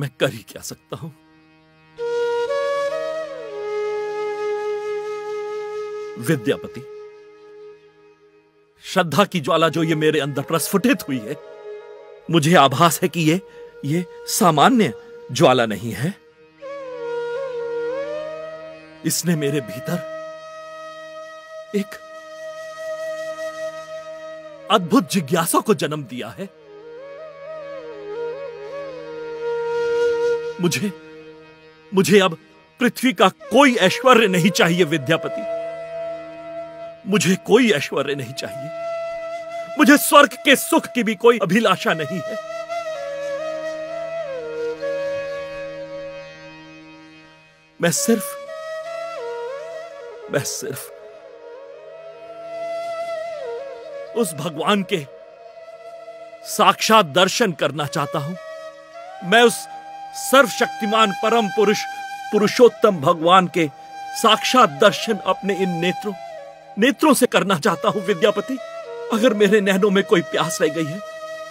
मैं कर ही क्या सकता हूं विद्यापति श्रद्धा की ज्वाला जो ये मेरे अंदर प्रस्फुटित हुई है मुझे आभास है कि ये ये सामान्य ज्वाला नहीं है इसने मेरे भीतर एक अद्भुत जिज्ञासा को जन्म दिया है मुझे मुझे अब पृथ्वी का कोई ऐश्वर्य नहीं चाहिए विद्यापति मुझे कोई ऐश्वर्य नहीं चाहिए मुझे स्वर्ग के सुख की भी कोई अभिलाषा नहीं है मैं सिर्फ मैं सिर्फ उस भगवान के साक्षात दर्शन करना चाहता हूं मैं उस सर्वशक्तिमान परम पुरुष पुरुषोत्तम भगवान के साक्षात दर्शन अपने इन नेत्रों नेत्रों से करना चाहता हूं विद्यापति अगर मेरे नैनों में कोई प्यास रह गई है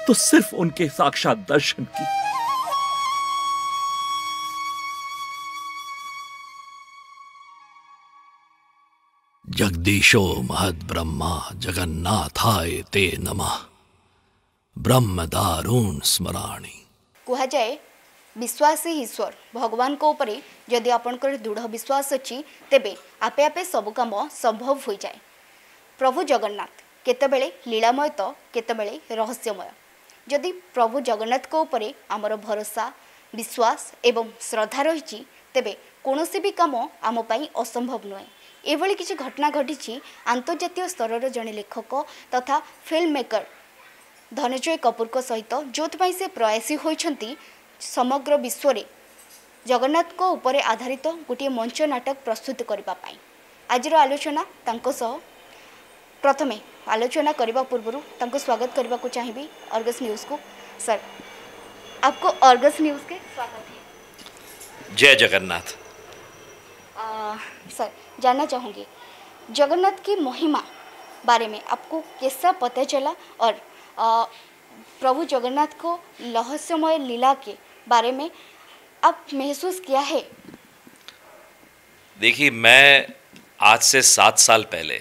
तो सिर्फ उनके साक्षात दर्शन की जगदीशो महद ब्रह्मा जगन्नाथाय ते नमः ब्रह्म दारुण स्मराणी कुहा जाए ବିଶ୍ୱାସ ହିଁ ଈଶ୍ୱର ଭଗବାନଙ୍କ ଉପରେ ଯଦି ଆପଣଙ୍କର ଦୃଢ଼ ବିଶ୍ୱାସ ଅଛି ତେବେ ଆପେ ଆପେ ସବୁ କାମ ସମ୍ଭବ ହୋଇଯାଏ ପ୍ରଭୁ ଜଗନ୍ନାଥ କେତେବେଳେ ଲୀଳାମୟ ତ କେତେବେଳେ ରହସ୍ୟମୟ ଯଦି ପ୍ରଭୁ ଜଗନ୍ନାଥଙ୍କ ଉପରେ ଆମର ଭରସା ବିଶ୍ୱାସ ଏବଂ ଶ୍ରଦ୍ଧା ରହିଛି ତେବେ କୌଣସି ବି କାମ ଆମ ପାଇଁ ଅସମ୍ଭବ ନୁହେଁ ଏଭଳି କିଛି ଘଟଣା ଘଟିଛି ଆନ୍ତର୍ଜାତୀୟ ସ୍ତରର ଜଣେ ଲେଖକ ତଥା ଫିଲ୍ମ ମେକର ଧନଞ୍ଜୟ କପୁରଙ୍କ ସହିତ ଯେଉଁଥିପାଇଁ ସେ ପ୍ରୟାସୀ ହୋଇଛନ୍ତି समग्र विश्व जगन्नाथ को ऊपर आधारित गोटे मंच नाटक प्रस्तुत करने आज आलोचना प्रथम आलोचना करने पूर्व स्वागत करने को चाहिए अर्गस न्यूज को सर आपको अर्गस न्यूज के स्वागत जय जगन्नाथ सर जानना चाहूँगी जगन्नाथ की महिमा बारे में आपको कैसा पता चला और आ, प्रभु जगन्नाथ को लहस्यमय लीला के बारे में अब महसूस किया है देखिए मैं आज से सात साल पहले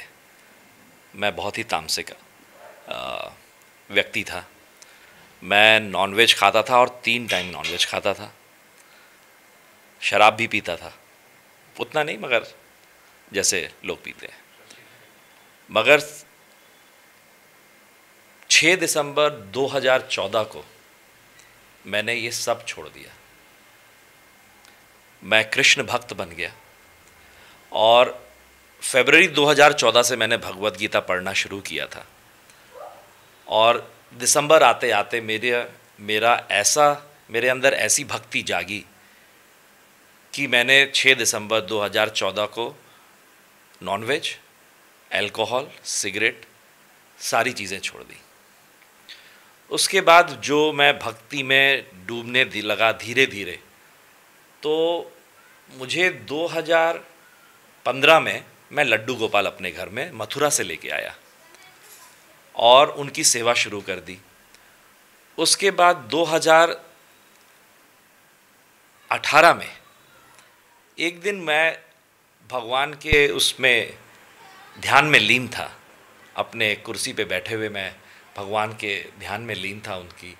मैं बहुत ही तामसिक व्यक्ति था मैं नॉनवेज खाता था और तीन टाइम नॉनवेज खाता था शराब भी पीता था उतना नहीं मगर जैसे लोग पीते हैं मगर 6 दिसंबर 2014 को मैंने ये सब छोड़ दिया मैं कृष्ण भक्त बन गया और फरवरी 2014 से मैंने भगवत गीता पढ़ना शुरू किया था और दिसंबर आते आते मेरे मेरा ऐसा मेरे अंदर ऐसी भक्ति जागी कि मैंने 6 दिसंबर 2014 को नॉनवेज अल्कोहल सिगरेट सारी चीज़ें छोड़ दी उसके बाद जो मैं भक्ति में डूबने लगा धीरे धीरे तो मुझे 2015 में मैं लड्डू गोपाल अपने घर में मथुरा से लेके आया और उनकी सेवा शुरू कर दी उसके बाद 2018 में एक दिन मैं भगवान के उसमें ध्यान में लीन था अपने कुर्सी पे बैठे हुए मैं भगवान के ध्यान में लीन था उनकी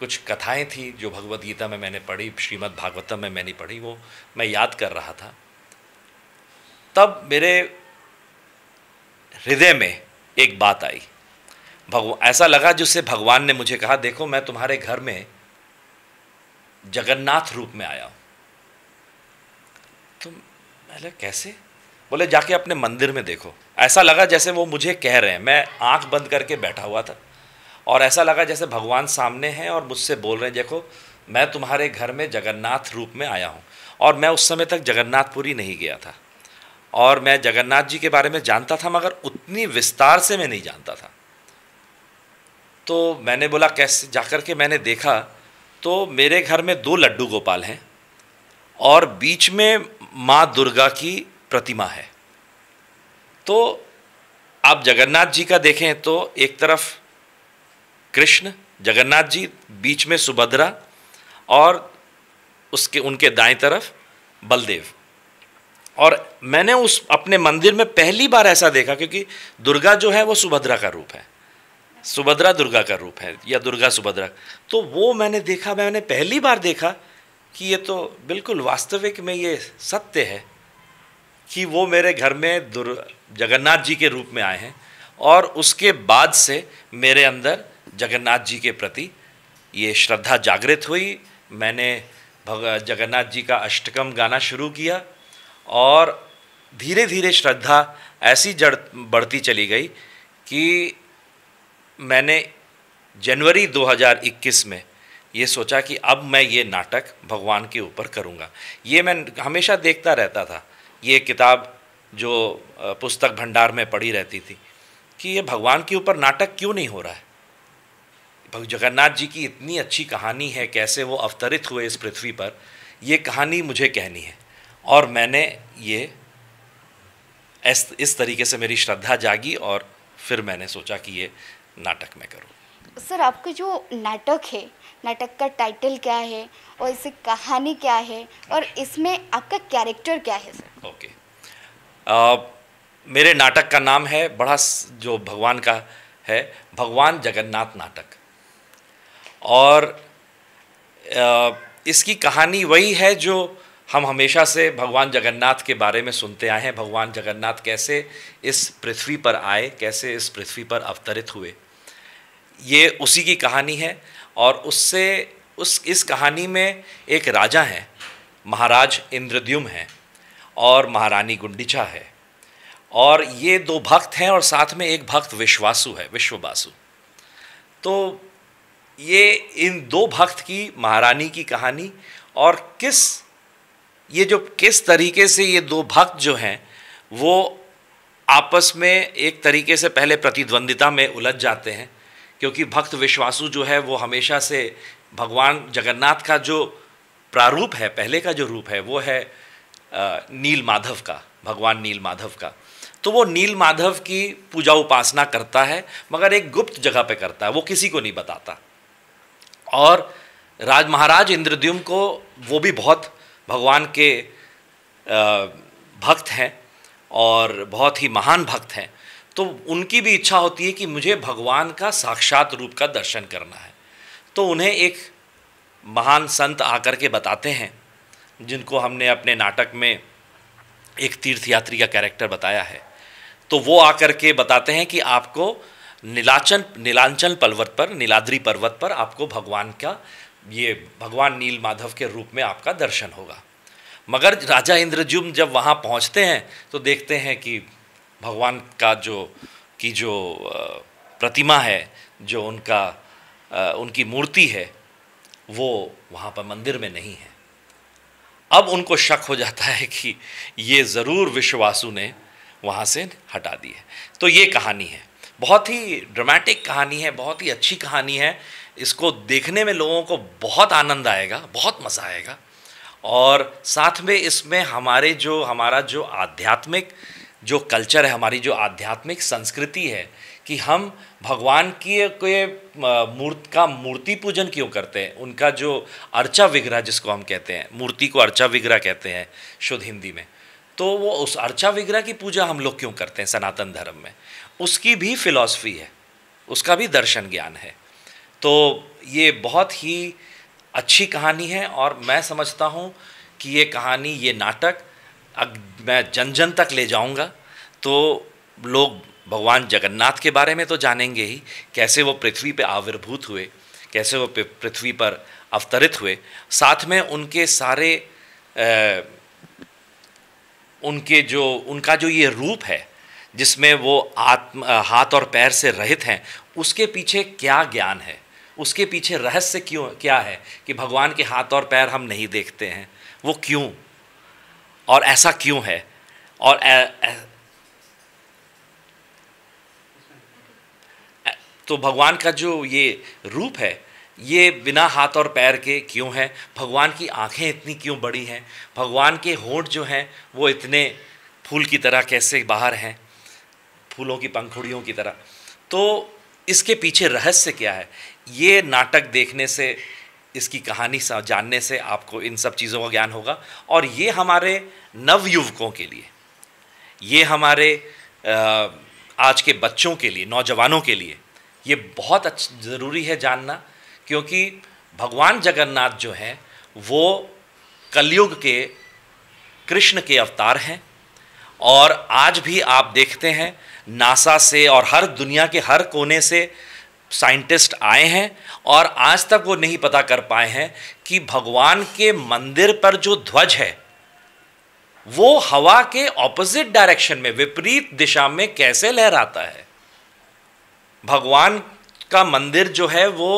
कुछ कथाएं थी जो भगवत गीता में मैंने पढ़ी श्रीमद् भागवतम में मैंने पढ़ी वो मैं याद कर रहा था तब मेरे हृदय में एक बात आई भगवान ऐसा लगा जिससे भगवान ने मुझे कहा देखो मैं तुम्हारे घर में जगन्नाथ रूप में आया हूँ तो मैं कैसे बोले जाके अपने मंदिर में देखो ऐसा लगा जैसे वो मुझे कह रहे हैं मैं आंख बंद करके बैठा हुआ था और ऐसा लगा जैसे भगवान सामने हैं और मुझसे बोल रहे हैं देखो मैं तुम्हारे घर में जगन्नाथ रूप में आया हूँ और मैं उस समय तक जगन्नाथपुरी नहीं गया था और मैं जगन्नाथ जी के बारे में जानता था मगर उतनी विस्तार से मैं नहीं जानता था तो मैंने बोला कैसे जाकर के मैंने देखा तो मेरे घर में दो लड्डू गोपाल हैं और बीच में माँ दुर्गा की प्रतिमा है तो आप जगन्नाथ जी का देखें तो एक तरफ कृष्ण जगन्नाथ जी बीच में सुभद्रा और उसके उनके दाएं तरफ बलदेव और मैंने उस अपने मंदिर में पहली बार ऐसा देखा क्योंकि दुर्गा जो है वो सुभद्रा का रूप है सुभद्रा दुर्गा का रूप है या दुर्गा सुभद्रा तो वो मैंने देखा मैंने पहली बार देखा कि ये तो बिल्कुल वास्तविक में ये सत्य है कि वो मेरे घर में दुर जगन्नाथ जी के रूप में आए हैं और उसके बाद से मेरे अंदर जगन्नाथ जी के प्रति ये श्रद्धा जागृत हुई मैंने भग जगन्नाथ जी का अष्टकम गाना शुरू किया और धीरे धीरे श्रद्धा ऐसी जड़ बढ़ती चली गई कि मैंने जनवरी 2021 में ये सोचा कि अब मैं ये नाटक भगवान के ऊपर करूँगा ये मैं हमेशा देखता रहता था ये किताब जो पुस्तक भंडार में पड़ी रहती थी कि ये भगवान के ऊपर नाटक क्यों नहीं हो रहा है जगन्नाथ जी की इतनी अच्छी कहानी है कैसे वो अवतरित हुए इस पृथ्वी पर ये कहानी मुझे कहनी है और मैंने ये इस तरीके से मेरी श्रद्धा जागी और फिर मैंने सोचा कि ये नाटक मैं करूँ सर आपका जो नाटक है नाटक का टाइटल क्या है और इसकी कहानी क्या है और इसमें आपका कैरेक्टर क्या है सर ओके okay. Uh, मेरे नाटक का नाम है बड़ा जो भगवान का है भगवान जगन्नाथ नाटक और आ, uh, इसकी कहानी वही है जो हम हमेशा से भगवान जगन्नाथ के बारे में सुनते आए हैं भगवान जगन्नाथ कैसे इस पृथ्वी पर आए कैसे इस पृथ्वी पर अवतरित हुए ये उसी की कहानी है और उससे उस इस कहानी में एक राजा है महाराज इंद्रद्युम है और महारानी गुंडिचा है और ये दो भक्त हैं और साथ में एक भक्त विश्वासु है विश्ववासु तो ये इन दो भक्त की महारानी की कहानी और किस ये जो किस तरीके से ये दो भक्त जो हैं वो आपस में एक तरीके से पहले प्रतिद्वंदिता में उलझ जाते हैं क्योंकि भक्त विश्वासु जो है वो हमेशा से भगवान जगन्नाथ का जो प्रारूप है पहले का जो रूप है वो है नील माधव का भगवान नील माधव का तो वो नील माधव की पूजा उपासना करता है मगर एक गुप्त जगह पे करता है वो किसी को नहीं बताता और राज महाराज इंद्रद्युम को वो भी बहुत भगवान के भक्त हैं और बहुत ही महान भक्त हैं तो उनकी भी इच्छा होती है कि मुझे भगवान का साक्षात रूप का दर्शन करना है तो उन्हें एक महान संत आकर के बताते हैं जिनको हमने अपने नाटक में एक तीर्थ यात्री का कैरेक्टर बताया है तो वो आकर के बताते हैं कि आपको नीलाचन नीलांचल पर्वत पर नीलाद्री पर्वत पर आपको भगवान का ये भगवान नील माधव के रूप में आपका दर्शन होगा मगर राजा इंद्रजुम जब वहाँ पहुँचते हैं तो देखते हैं कि भगवान का जो की जो प्रतिमा है जो उनका उनकी मूर्ति है वो वहाँ पर मंदिर में नहीं है अब उनको शक हो जाता है कि ये ज़रूर विश्ववासु ने वहाँ से हटा दी है तो ये कहानी है बहुत ही ड्रामेटिक कहानी है बहुत ही अच्छी कहानी है इसको देखने में लोगों को बहुत आनंद आएगा बहुत मज़ा आएगा और साथ में इसमें हमारे जो हमारा जो आध्यात्मिक जो कल्चर है हमारी जो आध्यात्मिक संस्कृति है कि हम भगवान की के मूर्त का मूर्ति पूजन क्यों करते हैं उनका जो अर्चा विग्रह जिसको हम कहते हैं मूर्ति को अर्चा विग्रह कहते हैं शुद्ध हिंदी में तो वो उस अर्चा विग्रह की पूजा हम लोग क्यों करते हैं सनातन धर्म में उसकी भी फिलॉसफी है उसका भी दर्शन ज्ञान है तो ये बहुत ही अच्छी कहानी है और मैं समझता हूँ कि ये कहानी ये नाटक मैं जन जन तक ले जाऊंगा तो लोग भगवान जगन्नाथ के बारे में तो जानेंगे ही कैसे वो पृथ्वी पे आविर्भूत हुए कैसे वो पृथ्वी पर अवतरित हुए साथ में उनके सारे आ, उनके जो उनका जो ये रूप है जिसमें वो आत्म हाथ और पैर से रहित हैं उसके पीछे क्या ज्ञान है उसके पीछे रहस्य क्यों क्या है कि भगवान के हाथ और पैर हम नहीं देखते हैं वो क्यों और ऐसा क्यों है और ए, ए, तो भगवान का जो ये रूप है ये बिना हाथ और पैर के क्यों है भगवान की आंखें इतनी क्यों बड़ी हैं भगवान के होंठ जो हैं वो इतने फूल की तरह कैसे बाहर हैं फूलों की पंखुड़ियों की तरह तो इसके पीछे रहस्य क्या है ये नाटक देखने से इसकी कहानी जानने से आपको इन सब चीज़ों का ज्ञान होगा और ये हमारे नवयुवकों के लिए ये हमारे आज के बच्चों के लिए नौजवानों के लिए ये बहुत अच्छा ज़रूरी है जानना क्योंकि भगवान जगन्नाथ जो हैं वो कलयुग के कृष्ण के अवतार हैं और आज भी आप देखते हैं नासा से और हर दुनिया के हर कोने से साइंटिस्ट आए हैं और आज तक वो नहीं पता कर पाए हैं कि भगवान के मंदिर पर जो ध्वज है वो हवा के ऑपोजिट डायरेक्शन में विपरीत दिशा में कैसे लहराता है भगवान का मंदिर जो है वो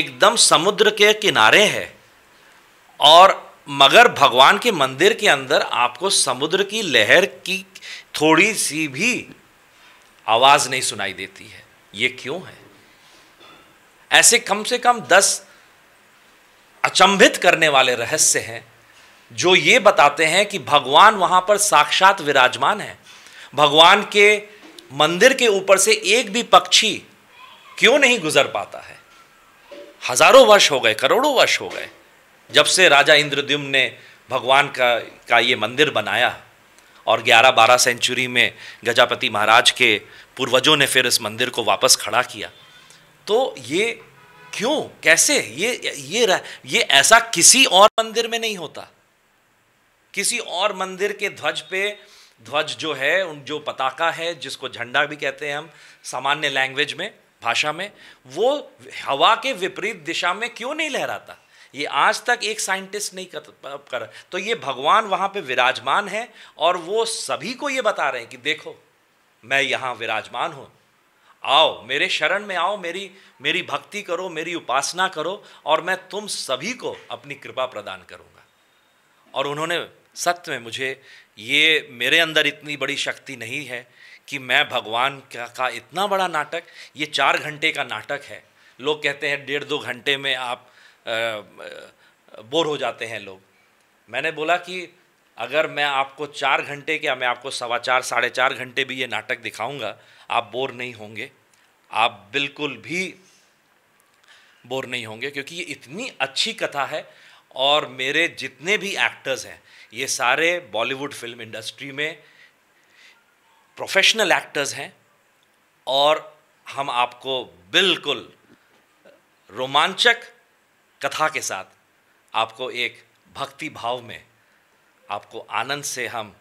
एकदम समुद्र के किनारे है और मगर भगवान के मंदिर के अंदर आपको समुद्र की लहर की थोड़ी सी भी आवाज़ नहीं सुनाई देती है ये क्यों है ऐसे कम से कम दस अचंभित करने वाले रहस्य हैं जो ये बताते हैं कि भगवान वहां पर साक्षात विराजमान है भगवान के मंदिर के ऊपर से एक भी पक्षी क्यों नहीं गुजर पाता है हजारों वर्ष हो गए करोड़ों वर्ष हो गए जब से राजा इंद्रद्युम ने भगवान का का ये मंदिर बनाया और 11-12 सेंचुरी में गजापति महाराज के पूर्वजों ने फिर इस मंदिर को वापस खड़ा किया तो ये क्यों कैसे ये ये ये ऐसा किसी और मंदिर में नहीं होता किसी और मंदिर के ध्वज पे ध्वज जो है उन जो पताका है जिसको झंडा भी कहते हैं हम सामान्य लैंग्वेज में भाषा में वो हवा के विपरीत दिशा में क्यों नहीं लहराता ये आज तक एक साइंटिस्ट नहीं कर, कर तो ये भगवान वहाँ पे विराजमान है और वो सभी को ये बता रहे हैं कि देखो मैं यहाँ विराजमान हूँ आओ मेरे शरण में आओ मेरी मेरी भक्ति करो मेरी उपासना करो और मैं तुम सभी को अपनी कृपा प्रदान करूँगा और उन्होंने सत्य में मुझे ये मेरे अंदर इतनी बड़ी शक्ति नहीं है कि मैं भगवान का, का इतना बड़ा नाटक ये चार घंटे का नाटक है लोग कहते हैं डेढ़ दो घंटे में आप आ, आ, बोर हो जाते हैं लोग मैंने बोला कि अगर मैं आपको चार घंटे के मैं आपको सवा चार साढ़े चार घंटे भी ये नाटक दिखाऊंगा आप बोर नहीं होंगे आप बिल्कुल भी बोर नहीं होंगे क्योंकि ये इतनी अच्छी कथा है और मेरे जितने भी एक्टर्स हैं ये सारे बॉलीवुड फिल्म इंडस्ट्री में प्रोफेशनल एक्टर्स हैं और हम आपको बिल्कुल रोमांचक कथा के साथ आपको एक भक्ति भाव में आपको आनंद से हम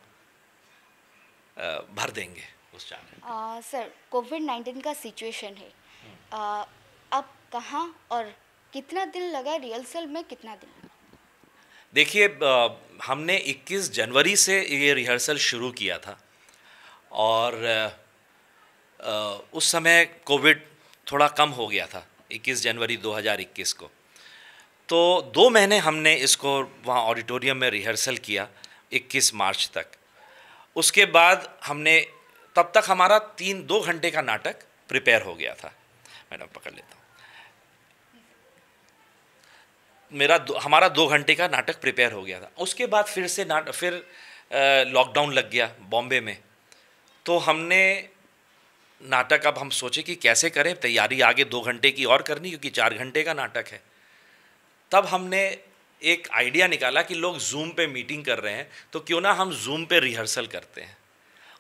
भर देंगे उस चैनल सर कोविड नाइन्टीन का सिचुएशन है uh, अब कहाँ और कितना दिन लगा रिहर्सल में कितना दिन देखिए हमने 21 जनवरी से ये रिहर्सल शुरू किया था और आ, उस समय कोविड थोड़ा कम हो गया था 21 जनवरी 2021 को तो दो महीने हमने इसको वहाँ ऑडिटोरियम में रिहर्सल किया 21 मार्च तक उसके बाद हमने तब तक हमारा तीन दो घंटे का नाटक प्रिपेयर हो गया था मैडम पकड़ लेता हूँ मेरा दो, हमारा दो घंटे का नाटक प्रिपेयर हो गया था उसके बाद फिर से नाट फिर लॉकडाउन लग गया बॉम्बे में तो हमने नाटक अब हम सोचे कि कैसे करें तैयारी आगे दो घंटे की और करनी क्योंकि चार घंटे का नाटक है तब हमने एक आइडिया निकाला कि लोग जूम पे मीटिंग कर रहे हैं तो क्यों ना हम जूम पे रिहर्सल करते हैं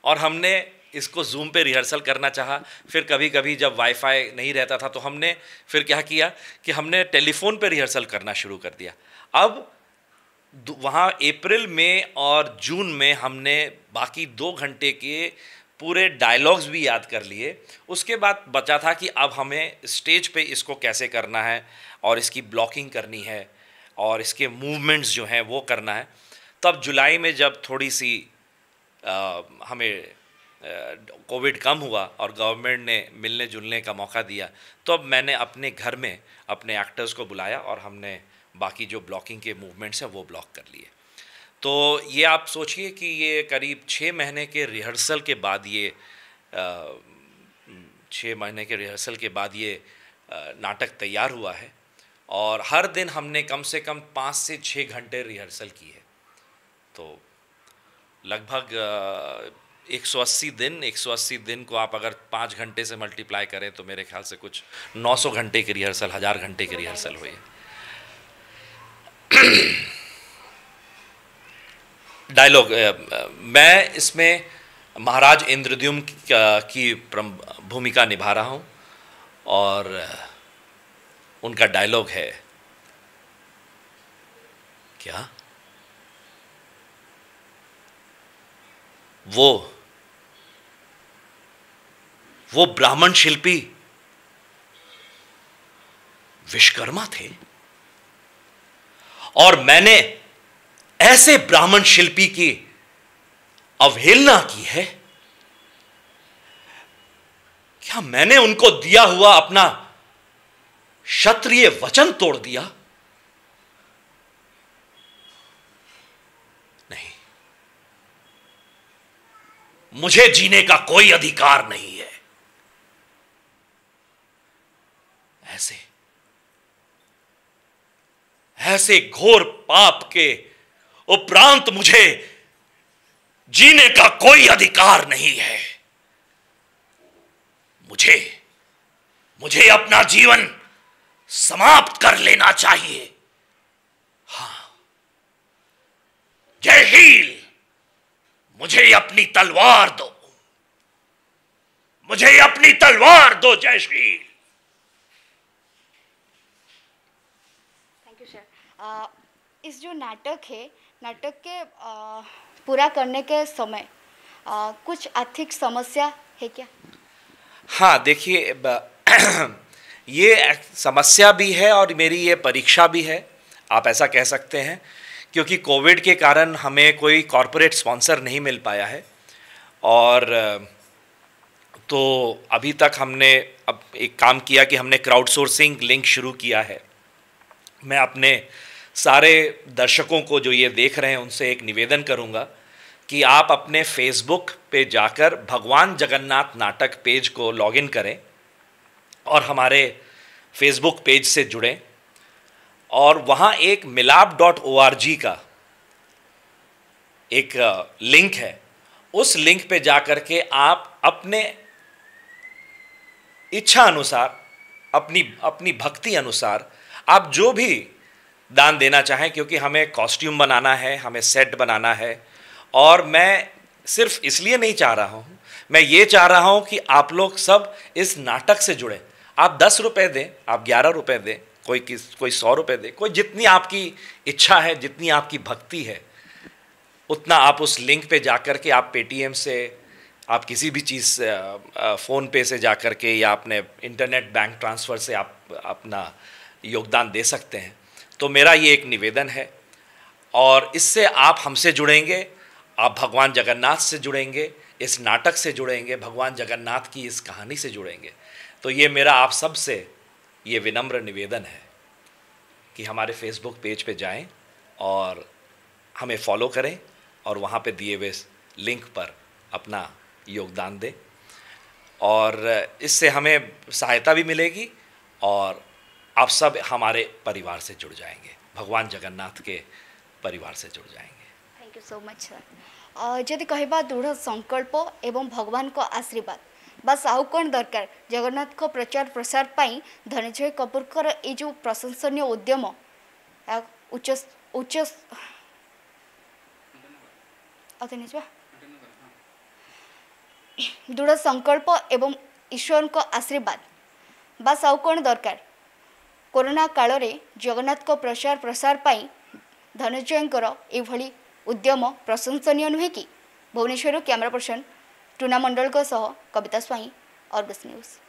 और हमने इसको जूम पे रिहर्सल करना चाहा फिर कभी कभी जब वाईफाई नहीं रहता था तो हमने फिर क्या किया कि हमने टेलीफोन पे रिहर्सल करना शुरू कर दिया अब वहाँ अप्रैल में और जून में हमने बाकी दो घंटे के पूरे डायलॉग्स भी याद कर लिए उसके बाद बचा था कि अब हमें स्टेज पे इसको कैसे करना है और इसकी ब्लॉकिंग करनी है और इसके मूवमेंट्स जो हैं वो करना है तब जुलाई में जब थोड़ी सी आ, हमें कोविड कम हुआ और गवर्नमेंट ने मिलने जुलने का मौका दिया तो अब मैंने अपने घर में अपने एक्टर्स को बुलाया और हमने बाकी जो ब्लॉकिंग के मूवमेंट्स हैं वो ब्लॉक कर लिए तो ये आप सोचिए कि ये करीब छः महीने के रिहर्सल के बाद ये छः महीने के रिहर्सल के बाद ये नाटक तैयार हुआ है और हर दिन हमने कम से कम पाँच से छः घंटे रिहर्सल की है तो लगभग 180 दिन 180 दिन को आप अगर पाँच घंटे से मल्टीप्लाई करें तो मेरे ख्याल से कुछ 900 घंटे की रिहर्सल हज़ार घंटे की रिहर्सल हुई है डायलॉग uh, uh, मैं इसमें महाराज इंद्रद्युम की uh, भूमिका निभा रहा हूं और उनका डायलॉग है क्या वो वो ब्राह्मण शिल्पी विश्वकर्मा थे और मैंने ऐसे ब्राह्मण शिल्पी की अवहेलना की है क्या मैंने उनको दिया हुआ अपना क्षत्रिय वचन तोड़ दिया नहीं मुझे जीने का कोई अधिकार नहीं है ऐसे ऐसे घोर पाप के उपरांत मुझे जीने का कोई अधिकार नहीं है मुझे मुझे अपना जीवन समाप्त कर लेना चाहिए हा जय हील मुझे अपनी तलवार दो मुझे अपनी तलवार दो जय श्री थैंक यू सर इस जो नाटक है नाटक के पूरा करने के समय आ, कुछ आर्थिक समस्या है क्या हाँ देखिए ये समस्या भी है और मेरी ये परीक्षा भी है आप ऐसा कह सकते हैं क्योंकि कोविड के कारण हमें कोई कॉरपोरेट स्पॉन्सर नहीं मिल पाया है और तो अभी तक हमने अब एक काम किया कि हमने क्राउड सोर्सिंग लिंक शुरू किया है मैं अपने सारे दर्शकों को जो ये देख रहे हैं उनसे एक निवेदन करूँगा कि आप अपने फेसबुक पे जाकर भगवान जगन्नाथ नाटक पेज को लॉगिन करें और हमारे फेसबुक पेज से जुड़ें और वहाँ एक मिलाप डॉट ओ आर जी का एक लिंक है उस लिंक पे जाकर के आप अपने इच्छा अनुसार अपनी अपनी भक्ति अनुसार आप जो भी दान देना चाहें क्योंकि हमें कॉस्ट्यूम बनाना है हमें सेट बनाना है और मैं सिर्फ इसलिए नहीं चाह रहा हूँ मैं ये चाह रहा हूँ कि आप लोग सब इस नाटक से जुड़ें आप दस रुपये दें आप ग्यारह रुपये दें कोई किस कोई सौ रुपये दें कोई जितनी आपकी इच्छा है जितनी आपकी भक्ति है उतना आप उस लिंक पे जा कर के आप पेटीएम से आप किसी भी चीज़ फ़ोन पे से जा कर के या अपने इंटरनेट बैंक ट्रांसफ़र से आप अपना योगदान दे सकते हैं तो मेरा ये एक निवेदन है और इससे आप हमसे जुड़ेंगे आप भगवान जगन्नाथ से जुड़ेंगे इस नाटक से जुड़ेंगे भगवान जगन्नाथ की इस कहानी से जुड़ेंगे तो ये मेरा आप सब से ये विनम्र निवेदन है कि हमारे फेसबुक पेज पे जाएं और हमें फॉलो करें और वहाँ पे दिए हुए लिंक पर अपना योगदान दें और इससे हमें सहायता भी मिलेगी और आप सब हमारे परिवार से जुड़ जाएंगे भगवान जगन्नाथ के परिवार से जुड़ जाएंगे thank you so much sir जदि कहवा दृढ़ संकल्प एवं भगवान को आशीर्वाद बस आउ कौन दरकार जगन्नाथ को प्रचार प्रसार पर धनंजय कपूर ये जो प्रशंसन उद्यम उच्च उच्च हाँ। दृढ़ संकल्प एवं ईश्वर को आशीर्वाद बस आउ कौन दरकार କରୋନା କାଳରେ ଜଗନ୍ନାଥଙ୍କ ପ୍ରଚାର ପ୍ରସାର ପାଇଁ ଧନଞ୍ଜୟଙ୍କର ଏଭଳି ଉଦ୍ୟମ ପ୍ରଶଂସନୀୟ ନୁହେଁ କି ଭୁବନେଶ୍ୱରରୁ କ୍ୟାମେରା ପର୍ସନ ଟୁନା ମଣ୍ଡଳଙ୍କ ସହ କବିତା ସ୍ୱାଇଁ ଅର୍ଗସ୍ ନ୍ୟୁଜ୍